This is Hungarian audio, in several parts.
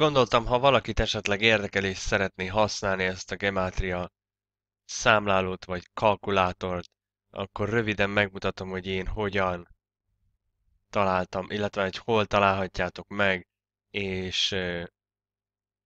Gondoltam, ha valakit esetleg érdekel és szeretné használni ezt a gematria számlálót vagy kalkulátort, akkor röviden megmutatom, hogy én hogyan találtam, illetve hogy hol találhatjátok meg, és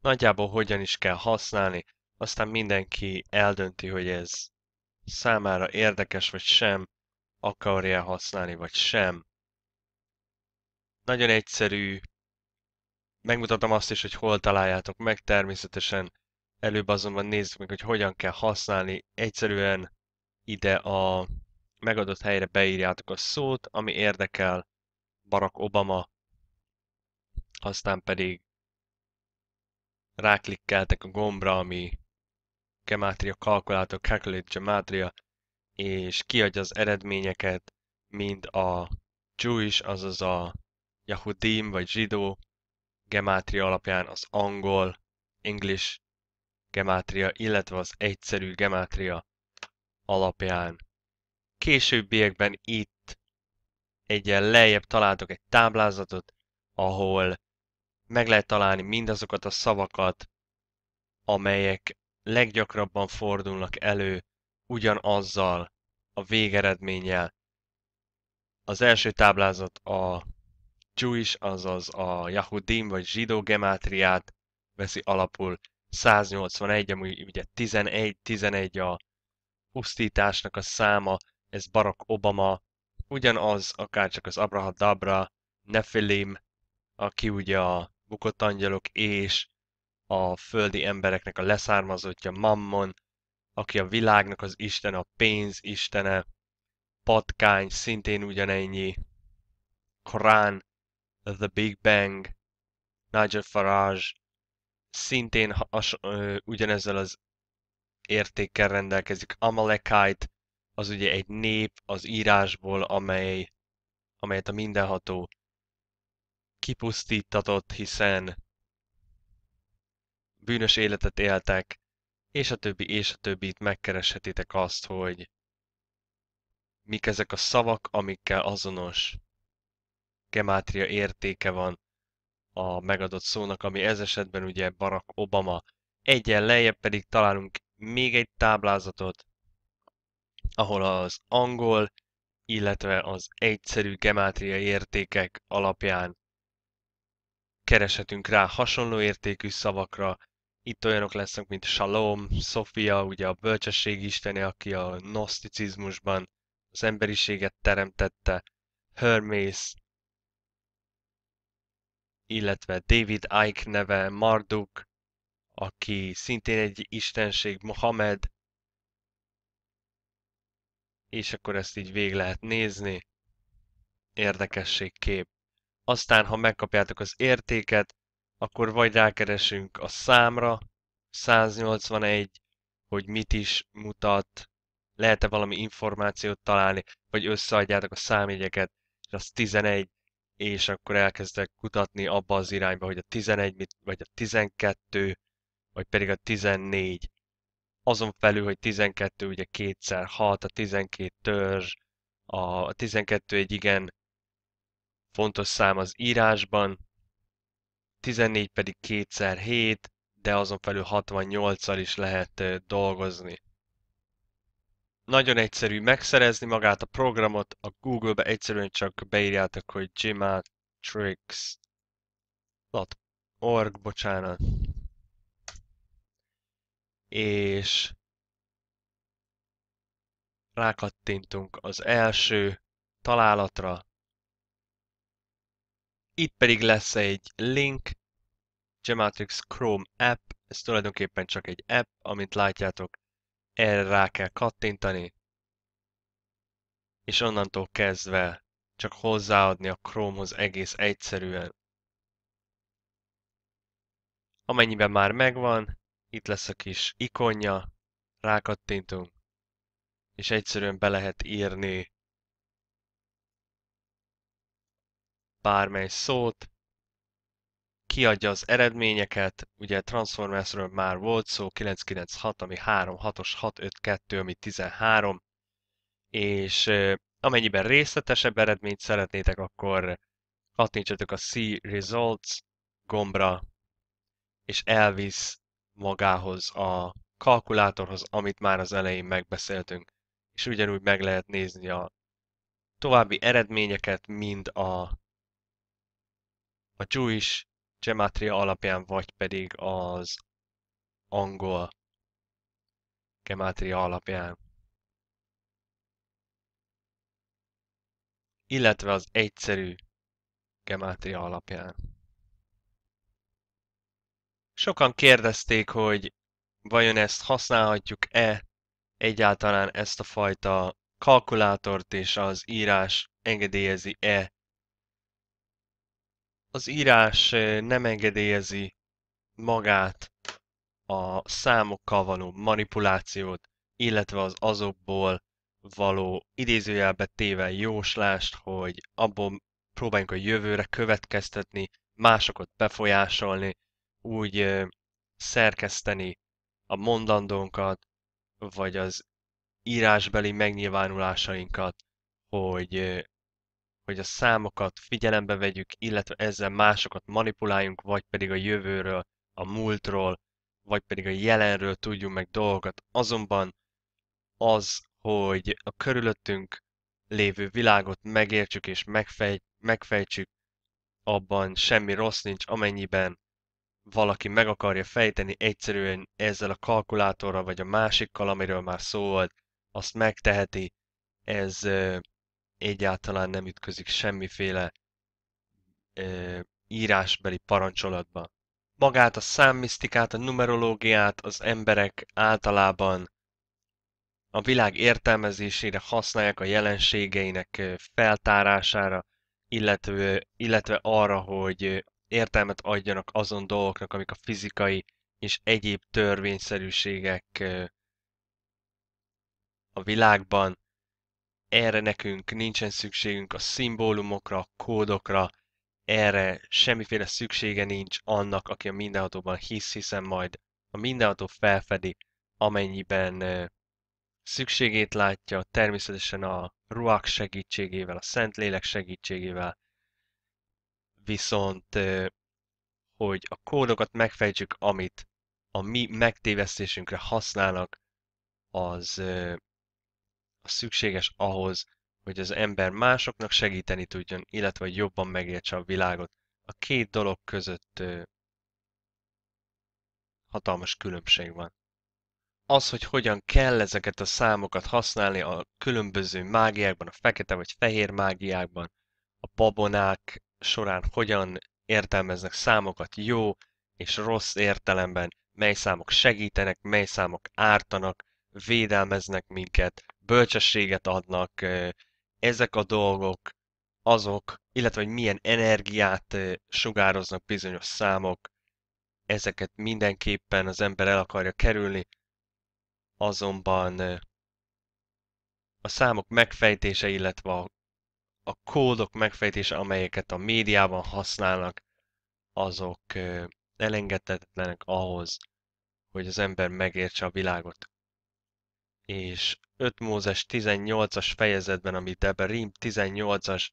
nagyjából hogyan is kell használni, aztán mindenki eldönti, hogy ez számára érdekes vagy sem, akarja használni vagy sem. Nagyon egyszerű, Megmutatom azt is, hogy hol találjátok meg, természetesen előbb azonban nézzük meg, hogy hogyan kell használni. Egyszerűen ide a megadott helyre beírjátok a szót, ami érdekel Barack Obama, aztán pedig ráklikkeltek a gombra, ami Gematria kalkulátor, Calculate Gematria, és kiadja az eredményeket, mind a Jewish, azaz a Yahudim vagy zsidó, gemátria alapján az angol, English gemátria, illetve az egyszerű gemátria alapján. Későbbiekben itt egyen lejjebb találtok egy táblázatot, ahol meg lehet találni mindazokat a szavakat, amelyek leggyakrabban fordulnak elő ugyanazzal a végeredménnyel. Az első táblázat a Jewish, azaz a Yahudim vagy zsidó gematriát veszi alapul. 181, ami ugye 11-11 a pusztításnak a száma, ez Barack Obama, ugyanaz, akár csak az Abrahadabra, Nefilim, aki ugye a bukott angyalok és a földi embereknek a leszármazottja Mammon, aki a világnak az istene, a pénz istene, patkány, szintén ugyanennyi, Korán, The Big Bang, Nigel Farage, szintén has, ö, ugyanezzel az értékkel rendelkezik. Amalekite, az ugye egy nép az írásból, amely, amelyet a mindenható kipusztítatott, hiszen bűnös életet éltek, és a többi, és a többi, itt megkereshetitek azt, hogy mik ezek a szavak, amikkel azonos gemátria értéke van a megadott szónak, ami ez esetben ugye Barack Obama. Egyen lejjebb pedig találunk még egy táblázatot, ahol az angol, illetve az egyszerű gemátria értékek alapján kereshetünk rá hasonló értékű szavakra. Itt olyanok lesznek, mint Shalom, Sofia, ugye a bölcsesség istene, aki a gnoszticizmusban az emberiséget teremtette, Hermész, illetve David Ike neve Marduk, aki szintén egy istenség, Mohamed, és akkor ezt így végig lehet nézni. Érdekességkép. Aztán, ha megkapjátok az értéket, akkor vagy rákeresünk a számra, 181, hogy mit is mutat, lehet-e valami információt találni, vagy összeadjátok a számjegyeket, és az 11, és akkor elkezdek kutatni abba az irányba, hogy a 11 vagy a 12, vagy pedig a 14. Azon felül, hogy 12 ugye kétszer 6, a 12 törzs, a 12 egy igen fontos szám az írásban, 14 pedig kétszer 7, de azon felül 68-al is lehet dolgozni nagyon egyszerű megszerezni magát a programot, a Google-be egyszerűen csak beírjátok, hogy gmatrix.org, bocsánat. És rákattintunk az első találatra. Itt pedig lesz egy link, Gematrix Chrome app, ez tulajdonképpen csak egy app, amit látjátok erre rá kell kattintani, és onnantól kezdve csak hozzáadni a Chromehoz egész egyszerűen. Amennyiben már megvan, itt lesz a kis ikonja, rákattintunk, és egyszerűen be lehet írni bármely szót, kiadja az eredményeket, ugye Transformersről már volt szó, 996, ami 3, 6-os, 6, 5, 2, ami 13, és amennyiben részletesebb eredményt szeretnétek, akkor kattintsatok a See Results gombra, és elvisz magához a kalkulátorhoz, amit már az elején megbeszéltünk, és ugyanúgy meg lehet nézni a további eredményeket, mind a, a Jewish gematria alapján, vagy pedig az angol gematria alapján. Illetve az egyszerű gematria alapján. Sokan kérdezték, hogy vajon ezt használhatjuk-e egyáltalán ezt a fajta kalkulátort és az írás engedélyezi-e az írás nem engedélyezi magát a számokkal való manipulációt, illetve az azokból való idézőjelbe téve jóslást, hogy abból próbáljunk a jövőre következtetni, másokat befolyásolni, úgy szerkeszteni a mondandónkat, vagy az írásbeli megnyilvánulásainkat, hogy hogy a számokat figyelembe vegyük, illetve ezzel másokat manipuláljunk, vagy pedig a jövőről, a múltról, vagy pedig a jelenről tudjunk meg dolgokat. Azonban az, hogy a körülöttünk lévő világot megértsük és megfej, megfejtsük, abban semmi rossz nincs, amennyiben valaki meg akarja fejteni egyszerűen ezzel a kalkulátorral vagy a másikkal, amiről már szólt, azt megteheti, ez egyáltalán nem ütközik semmiféle ö, írásbeli parancsolatba. Magát a számmisztikát, a numerológiát az emberek általában a világ értelmezésére használják a jelenségeinek feltárására, illetve, illetve arra, hogy értelmet adjanak azon dolgoknak, amik a fizikai és egyéb törvényszerűségek a világban erre nekünk nincsen szükségünk a szimbólumokra, a kódokra, erre semmiféle szüksége nincs annak, aki a mindenhatóban hisz, hiszen majd a mindenható felfedi, amennyiben szükségét látja, természetesen a ruak segítségével, a Szentlélek segítségével, viszont hogy a kódokat megfejtsük, amit a mi megtévesztésünkre használnak, az az szükséges ahhoz, hogy az ember másoknak segíteni tudjon, illetve hogy jobban megértse a világot. A két dolog között hatalmas különbség van. Az, hogy hogyan kell ezeket a számokat használni a különböző mágiákban, a fekete vagy fehér mágiákban, a babonák során hogyan értelmeznek számokat jó és rossz értelemben, mely számok segítenek, mely számok ártanak, védelmeznek minket, bölcsességet adnak, ezek a dolgok azok, illetve hogy milyen energiát sugároznak bizonyos számok, ezeket mindenképpen az ember el akarja kerülni, azonban a számok megfejtése, illetve a, kódok megfejtése, amelyeket a médiában használnak, azok elengedhetetlenek ahhoz, hogy az ember megértse a világot és 5 Mózes 18-as fejezetben, amit ebben Rím 18-as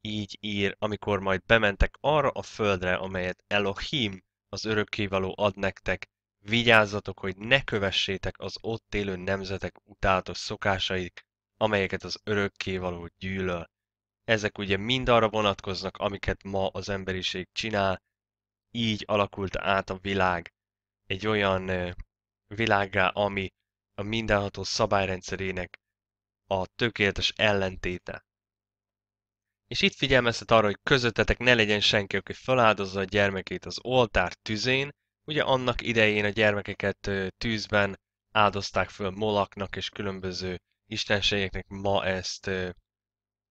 így ír, amikor majd bementek arra a földre, amelyet Elohim, az örökkévaló ad nektek, vigyázzatok, hogy ne kövessétek az ott élő nemzetek utálatos szokásaik, amelyeket az örökkévaló gyűlöl. Ezek ugye mind arra vonatkoznak, amiket ma az emberiség csinál, így alakult át a világ egy olyan világgá, ami a mindenható szabályrendszerének a tökéletes ellentéte. És itt figyelmeztet arra, hogy közöttetek ne legyen senki, aki feláldozza a gyermekét az oltár tüzén. Ugye annak idején a gyermekeket tűzben áldozták föl molaknak és különböző istenségeknek, ma ezt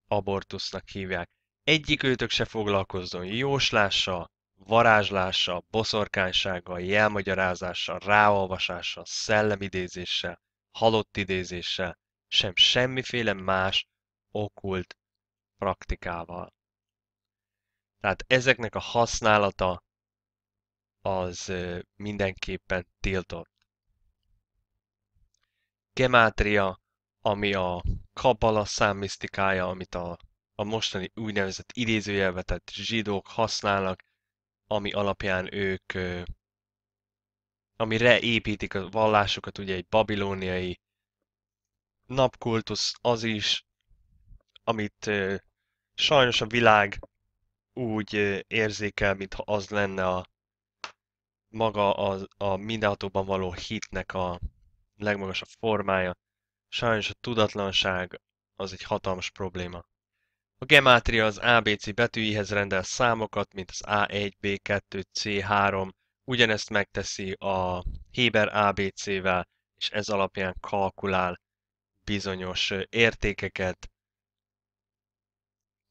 abortusznak hívják. Egyik őtök se foglalkozzon jóslással, varázslással, boszorkánysággal, jelmagyarázással, ráolvasással, szellemidézéssel, halott idézéssel, sem semmiféle más okult praktikával. Tehát ezeknek a használata az mindenképpen tiltott. Gemátria, ami a kabala számmisztikája, amit a, a mostani úgynevezett idézőjelvetett zsidók használnak, ami alapján ők, amire építik a vallásukat, ugye egy babilóniai napkultusz az is, amit sajnos a világ úgy érzékel, mintha az lenne a maga a, a mindenhatóban való hitnek a legmagasabb formája. Sajnos a tudatlanság az egy hatalmas probléma. A gemátria az ABC betűihez rendel számokat, mint az A1, B2, C3. Ugyanezt megteszi a Héber ABC-vel, és ez alapján kalkulál bizonyos értékeket.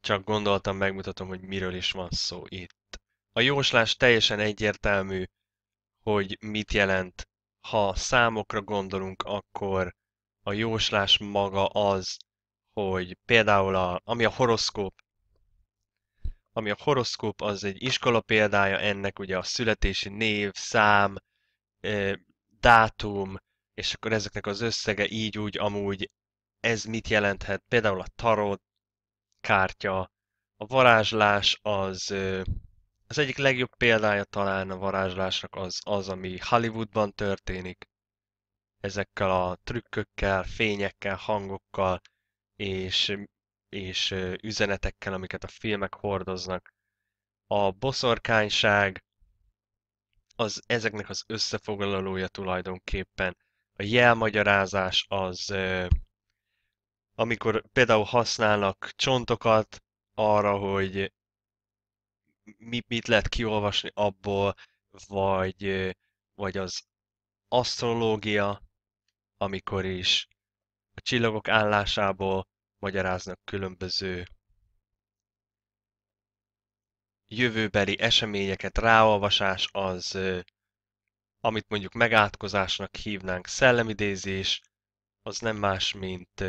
Csak gondoltam, megmutatom, hogy miről is van szó itt. A jóslás teljesen egyértelmű, hogy mit jelent. Ha számokra gondolunk, akkor a jóslás maga az, hogy például a, ami a horoszkóp, ami a horoszkóp, az egy iskola példája ennek, ugye a születési név, szám, dátum, és akkor ezeknek az összege így úgy amúgy ez mit jelenthet. Például a tarot kártya, a varázslás az az egyik legjobb példája talán a varázslásnak az, az ami Hollywoodban történik, ezekkel a trükkökkel, fényekkel, hangokkal, és, és üzenetekkel, amiket a filmek hordoznak. A boszorkányság az ezeknek az összefoglalója tulajdonképpen. A jelmagyarázás az, amikor például használnak csontokat arra, hogy mit, mit lehet kiolvasni abból, vagy, vagy az asztrológia, amikor is a csillagok állásából magyaráznak különböző jövőbeli eseményeket, ráolvasás az, amit mondjuk megátkozásnak hívnánk, szellemidézés, az nem más, mint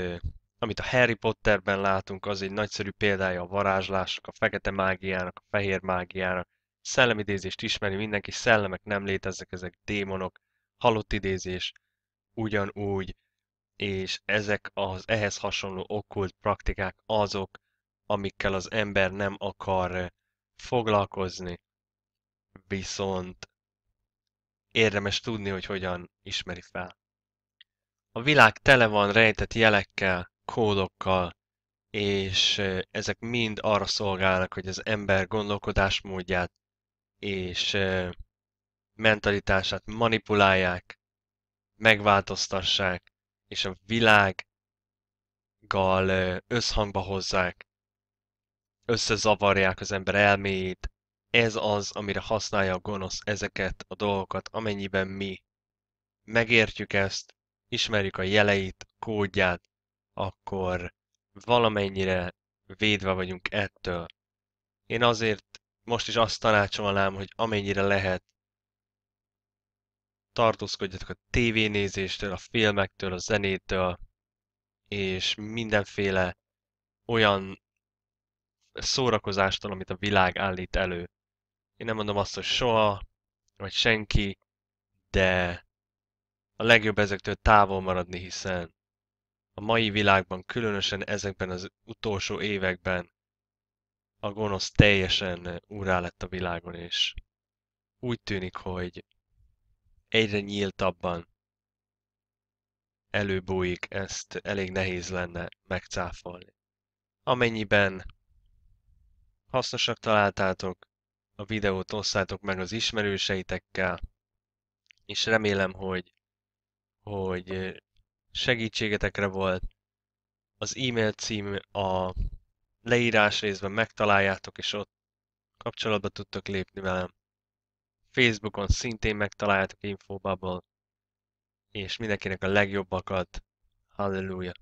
amit a Harry Potterben látunk, az egy nagyszerű példája a varázslásnak, a fekete mágiának, a fehér mágiának. Szellemidézést ismeri mindenki, szellemek nem léteznek, ezek démonok, halott idézés, ugyanúgy és ezek az ehhez hasonló okkult praktikák azok, amikkel az ember nem akar eh, foglalkozni, viszont érdemes tudni, hogy hogyan ismeri fel. A világ tele van rejtett jelekkel, kódokkal, és eh, ezek mind arra szolgálnak, hogy az ember gondolkodásmódját és eh, mentalitását manipulálják, megváltoztassák, és a világgal összhangba hozzák, összezavarják az ember elméjét. Ez az, amire használja a gonosz ezeket a dolgokat, amennyiben mi megértjük ezt, ismerjük a jeleit, kódját, akkor valamennyire védve vagyunk ettől. Én azért most is azt tanácsolnám, hogy amennyire lehet tartózkodjatok a tévénézéstől, a filmektől, a zenétől, és mindenféle olyan szórakozástól, amit a világ állít elő. Én nem mondom azt, hogy soha, vagy senki, de a legjobb ezektől távol maradni, hiszen a mai világban, különösen ezekben az utolsó években a gonosz teljesen úrá lett a világon, és úgy tűnik, hogy egyre nyíltabban előbújik, ezt elég nehéz lenne megcáfolni. Amennyiben hasznosak találtátok, a videót osszátok meg az ismerőseitekkel, és remélem, hogy, hogy segítségetekre volt. Az e-mail cím a leírás részben megtaláljátok, és ott kapcsolatba tudtok lépni velem. Facebookon szintén megtaláljátok Infobubble, és mindenkinek a legjobbakat. Halleluja!